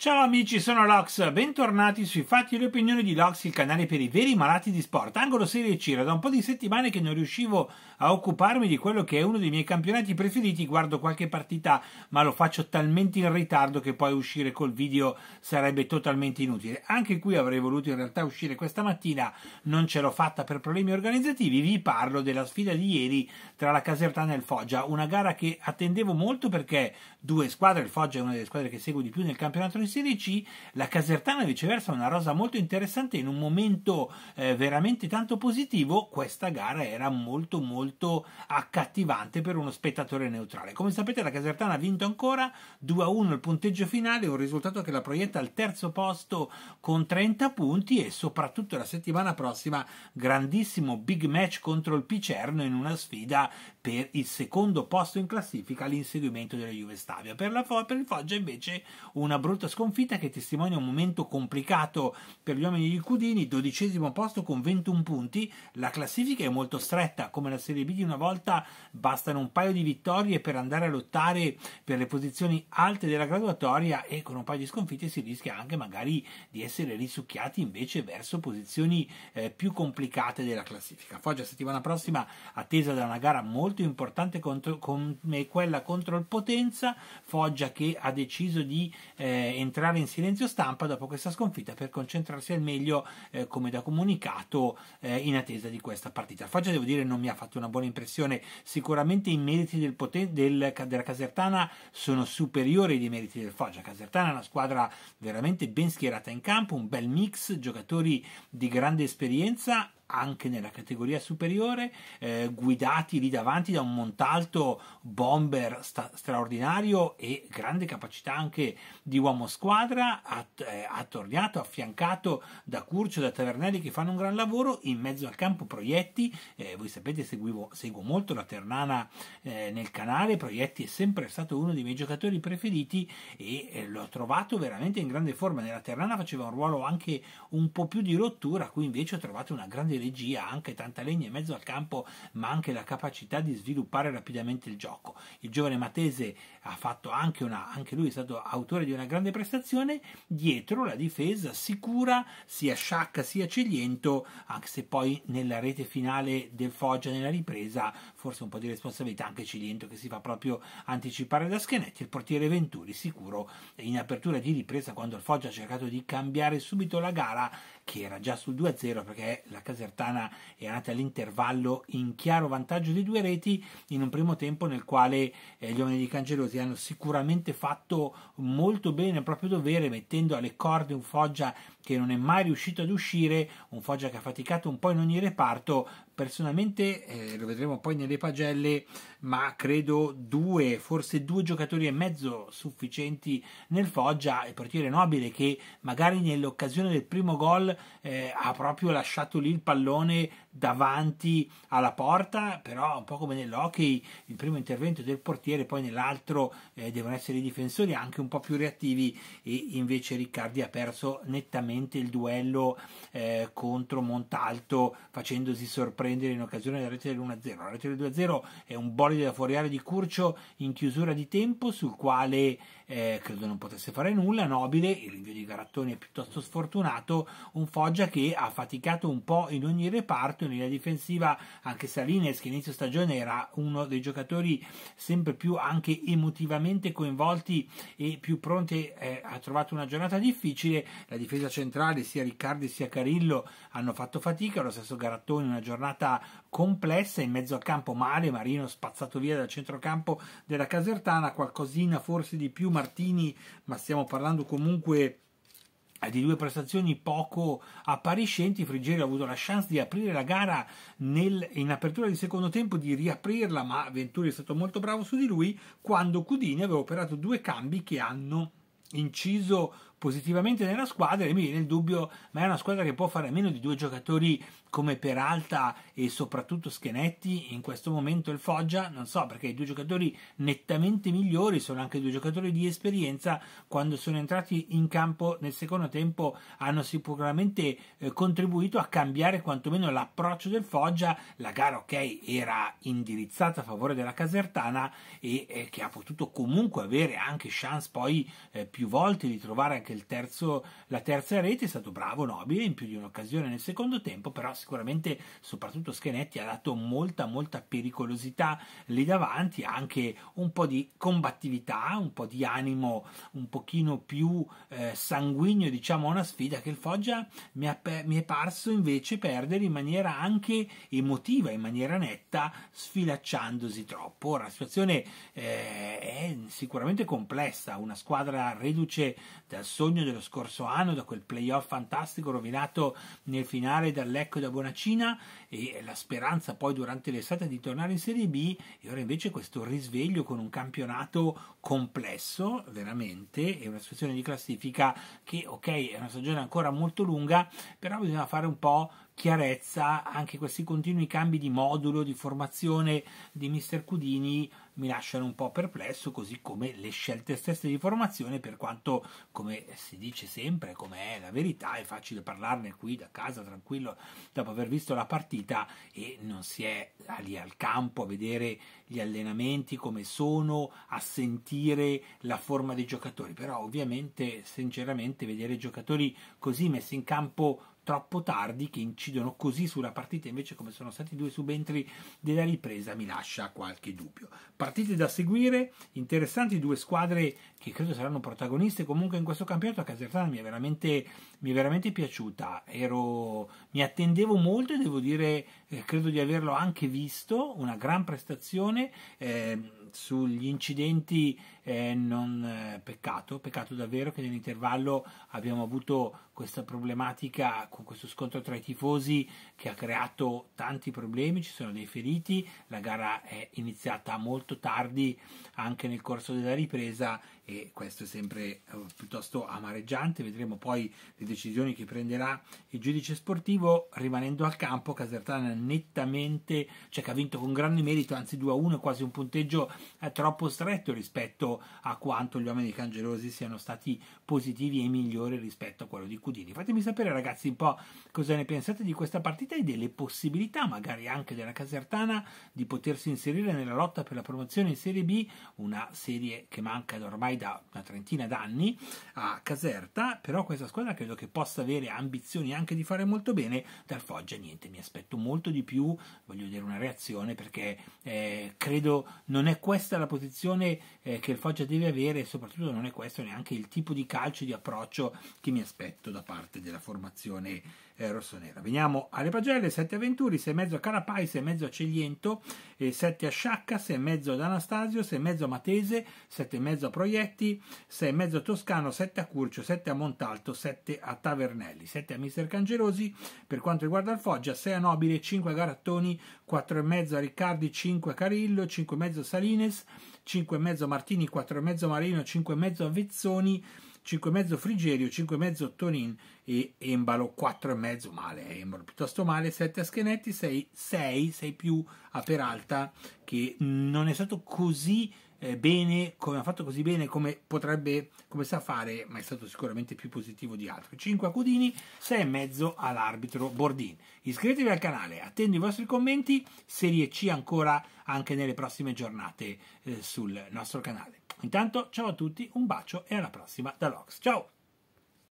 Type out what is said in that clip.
Ciao amici, sono Lox, bentornati sui fatti e le opinioni di Lox, il canale per i veri malati di sport, angolo Serie C, era da un po' di settimane che non riuscivo a occuparmi di quello che è uno dei miei campionati preferiti, guardo qualche partita ma lo faccio talmente in ritardo che poi uscire col video sarebbe totalmente inutile, anche qui avrei voluto in realtà uscire questa mattina, non ce l'ho fatta per problemi organizzativi, vi parlo della sfida di ieri tra la Casertana e il Foggia, una gara che attendevo molto perché due squadre, il Foggia è una delle squadre che seguo di più nel campionato di Serie C, la Casertana viceversa è una rosa molto interessante in un momento eh, veramente tanto positivo, questa gara era molto molto accattivante per uno spettatore neutrale. Come sapete la Casertana ha vinto ancora 2-1 il punteggio finale, un risultato che la proietta al terzo posto con 30 punti e soprattutto la settimana prossima grandissimo big match contro il Picerno in una sfida per il secondo posto in classifica all'inseguimento della Juve Stavia. Per, la, per il Foggia invece una brutta sconfitta sconfitta che testimonia un momento complicato per gli uomini di Cudini, dodicesimo posto con 21 punti, la classifica è molto stretta, come la Serie B di una volta bastano un paio di vittorie per andare a lottare per le posizioni alte della graduatoria e con un paio di sconfitte si rischia anche magari di essere risucchiati invece verso posizioni eh, più complicate della classifica. Foggia settimana prossima attesa da una gara molto importante contro, come quella contro il Potenza, Foggia che ha deciso di eh, entrare in silenzio stampa dopo questa sconfitta per concentrarsi al meglio, eh, come da comunicato, eh, in attesa di questa partita. Foggia, devo dire, non mi ha fatto una buona impressione. Sicuramente i meriti del poten- del, della Casertana sono superiori ai meriti del Foggia. Casertana è una squadra veramente ben schierata in campo, un bel mix, giocatori di grande esperienza anche nella categoria superiore, eh, guidati lì davanti da un Montalto bomber sta- straordinario e grande capacità anche di uomo squadra, att- eh, attorniato, affiancato da Curcio e da Tavernelli che fanno un gran lavoro, in mezzo al campo Proietti, eh, voi sapete seguivo, seguo molto la Ternana eh, nel canale, Proietti è sempre stato uno dei miei giocatori preferiti e eh, l'ho trovato veramente in grande forma, nella Ternana faceva un ruolo anche un po' più di rottura, qui invece ho trovato una grande regia, anche tanta legna in mezzo al campo, ma anche la capacità di sviluppare rapidamente il gioco. Il giovane Matese ha fatto anche una, anche lui è stato autore di una grande prestazione, dietro la difesa sicura sia Sciacca sia Cegliento, anche se poi nella rete finale del Foggia nella ripresa forse un po' di responsabilità anche Cegliento che si fa proprio anticipare da Schenetti, il portiere Venturi sicuro in apertura di ripresa quando il Foggia ha cercato di cambiare subito la gara che era già sul 2-0 perché la Casera Salernitana è andata all'intervallo in chiaro vantaggio di due reti in un primo tempo nel quale eh, gli uomini di Cangelosi hanno sicuramente fatto molto bene il proprio dovere mettendo alle corde un Foggia che non è mai riuscito ad uscire, un Foggia che ha faticato un po' in ogni reparto, personalmente eh, lo vedremo poi nelle pagelle, ma credo due, forse due giocatori e mezzo sufficienti nel Foggia, il portiere Nobile che magari nell'occasione del primo gol eh, ha proprio lasciato lì il pallone davanti alla porta, però un po' come nell'hockey, il primo intervento del portiere, poi nell'altro eh, devono essere i difensori anche un po' più reattivi e invece Riccardi ha perso nettamente il duello eh, contro Montalto facendosi sorprendere prendere in occasione della rete del dell'1-0. La rete del 2-0 è un bolide da fuoriare di Curcio in chiusura di tempo sul quale eh, credo non potesse fare nulla, Nobile, il rinvio di Garattoni è piuttosto sfortunato, un Foggia che ha faticato un po' in ogni reparto, nella difensiva anche Salines che inizio stagione era uno dei giocatori sempre più anche emotivamente coinvolti e più pronti, eh, ha trovato una giornata difficile, la difesa centrale sia Riccardi sia Carillo hanno fatto fatica, lo stesso Garattoni una giornata complessa, in mezzo al campo male, Marino spazzato via dal centrocampo della Casertana, qualcosina forse di più, Martini, ma stiamo parlando comunque eh, di due prestazioni poco appariscenti, Frigeri ha avuto la chance di aprire la gara nel, in apertura di secondo tempo, di riaprirla, ma Venturi è stato molto bravo su di lui, quando Cudini aveva operato due cambi che hanno inciso positivamente nella squadra e mi viene il dubbio, ma è una squadra che può fare a meno di due giocatori come Peralta e soprattutto Schenetti, in questo momento il Foggia, non so perché i due giocatori nettamente migliori sono anche due giocatori di esperienza, quando sono entrati in campo nel secondo tempo hanno sicuramente eh, contribuito a cambiare quantomeno l'approccio del Foggia, la gara ok era indirizzata a favore della Casertana e eh, che ha potuto comunque avere anche chance poi eh, più volte di trovare anche anche terzo, la terza rete, è stato bravo, nobile in più di un'occasione nel secondo tempo, però sicuramente soprattutto Schenetti ha dato molta, molta pericolosità lì davanti, anche un po' di combattività, un po' di animo un pochino più eh, sanguigno diciamo a una sfida che il Foggia mi, ha, mi è parso invece perdere in maniera anche emotiva, in maniera netta, sfilacciandosi troppo. Ora la situazione eh, è sicuramente complessa, una squadra reduce dal sogno dello scorso anno, da quel playoff fantastico rovinato nel finale dall'Ecco da Bonacina e la speranza poi durante l'estate di tornare in Serie B e ora invece questo risveglio con un campionato complesso veramente e una situazione di classifica che ok è una stagione ancora molto lunga però bisogna fare un po' chiarezza anche questi continui cambi di modulo, di formazione di mister Cudini mi lasciano un po' perplesso, così come le scelte stesse di formazione, per quanto, come si dice sempre, come è la verità, è facile parlarne qui da casa tranquillo dopo aver visto la partita e non si è lì al campo a vedere gli allenamenti come sono, a sentire la forma dei giocatori, però ovviamente sinceramente vedere giocatori così messi in campo troppo tardi che incidono così sulla partita, invece come sono stati due subentri della ripresa mi lascia qualche dubbio. Partite da seguire, interessanti due squadre che credo saranno protagoniste comunque in questo campionato, a Casertana mi è veramente, mi è veramente piaciuta, Ero, mi attendevo molto e devo dire eh, credo di averlo anche visto, una gran prestazione. Eh, sugli incidenti eh, non, eh, peccato, peccato davvero che nell'intervallo abbiamo avuto questa problematica, con questo scontro tra i tifosi che ha creato tanti problemi, ci sono dei feriti, la gara è iniziata molto tardi anche nel corso della ripresa e questo è sempre eh, piuttosto amareggiante, vedremo poi le decisioni che prenderà il giudice sportivo rimanendo al campo Casertana nettamente, cioè che ha vinto con grande merito, anzi 2-1, quasi un punteggio troppo stretto rispetto a quanto gli uomini cangelosi siano stati positivi e migliori rispetto a quello di Scudini. Fatemi sapere ragazzi un po' cosa ne pensate di questa partita e delle possibilità magari anche della Casertana di potersi inserire nella lotta per la promozione in Serie B, una serie che manca ormai da una trentina d'anni a Caserta, però questa squadra credo che possa avere ambizioni anche di fare molto bene, dal Foggia niente, mi aspetto molto di più, voglio dire una reazione perché eh, credo non è questa la posizione eh, che il Foggia deve avere e soprattutto non è questo neanche il tipo di calcio di approccio che mi aspetto da parte della formazione eh, rossonera. Veniamo alle pagelle, 7 a Venturi, 6 mezzo a Carapai, 6 mezzo a Cegliento, 7 a Sciacca, 6 mezzo ad Anastasio, 6 mezzo a Matese, 7 e mezzo a Proietti, 6 e mezzo a Toscano, 7 a Curcio, 7 a Montalto, 7 a Tavernelli, 7 a Mister Cangerosi, per quanto riguarda il Foggia, 6 a Nobile, 5 a Garattoni, 4 e mezzo a Riccardi, 5 a Carillo, 5 e mezzo a Salines, 5 e mezzo a Martini, 4 e mezzo a Marino, 5 e mezzo a Vezzoni, 5,5 Frigerio, 5,5 Tonin e Embalo, 4,5 male, eh, Embalo piuttosto male, 7 a Schenetti, 6, 6, 6 più a Peralta che non è stato così eh, bene, come ha fatto così bene come potrebbe, come sa fare, ma è stato sicuramente più positivo di altri. 5 a Cudini, 6,5 all'arbitro Bordin. Iscrivetevi al canale, attendo i vostri commenti, Serie C ancora anche nelle prossime giornate eh, sul nostro canale. Intanto ciao a tutti, un bacio e alla prossima da Lox. Ciao!